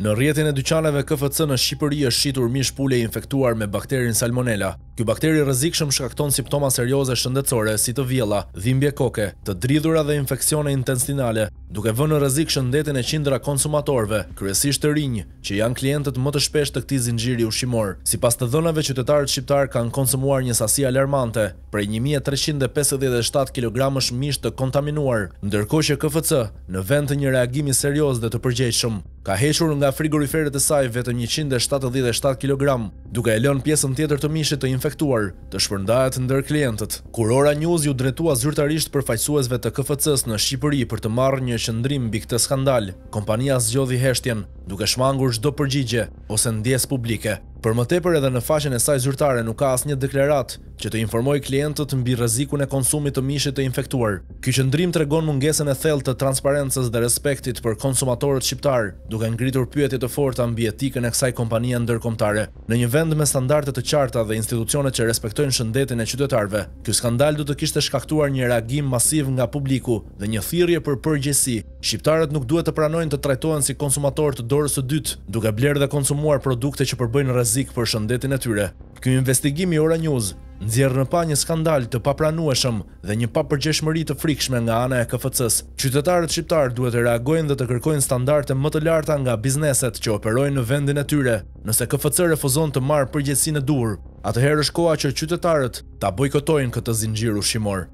Në rjetin e dyqaneve KFC në Shqipëri është shitur mish pule infektuar me bakterin salmonella, Ky bakteri rrezikshëm shkakton simptoma serioze shëndetësore si të vjella, dhimbje koke, të dridhura dhe infeksione intestinale, duke vënë në rrezik shëndetin e qindra konsumatorëve, kryesisht të rinj, që janë klientët më të shpeshtë të këtij zinxhiri ushqimor. Sipas të dhënave qytetarët shqiptar kanë konsumuar një sasi alarmante, prej 1357 kg-sh mish të kontaminuar, ndërkohë që KFC në vend të një reagimi serioz dhe të përgjegjshëm ka hequr nga frigoriferet e saj vetëm 177 kg, duke e lën pjesën tjetër të mishit të infektuar të shpërndahet ndër klientët. Kurora News ju dretua zyrtarisht përfaqësuesve të KFC-s në Shqipëri për të marrë një qëndrim mbi këtë skandal, kompania zgjodhi heshtjen duke shmangur çdo përgjigje ose ndjes publike. Për më tepër, edhe në faqen e saj zyrtare nuk ka asnjë deklaratë që të informojë klientët mbi rrezikun e konsumit të mishit të infektuar. Ky qëndrim tregon mungesën e thellë të transparencës dhe respektit për konsumatorët shqiptar, duke ngritur pyetje të forta mbi etikën e kësaj kompanie ndërkombëtare. Në një vend me standarde të qarta dhe institucione që respektojnë shëndetin e qytetarëve, ky skandal do të kishte shkaktuar një reagim masiv nga publiku dhe një thirrje për përgjegjësi. Shqiptarët nuk duhet të pranojnë të trajtohen si konsumatorë të dorës së dytë, duke bler dhe konsumuar produkte që përbëjnë rrezik për shëndetin e tyre. Ky investigim i Ora News nxjerr në pa një skandal të papranueshëm dhe një papërgjeshmëri të frikshme nga ana e KFC-s. Qytetarët shqiptar duhet të reagojnë dhe të kërkojnë standarde më të larta nga bizneset që operojnë në vendin e tyre. Nëse KFC refuzon të marrë përgjegjësinë e duhur, atëherë është koha që qytetarët ta bojkotojnë këtë zinxhir ushqimor.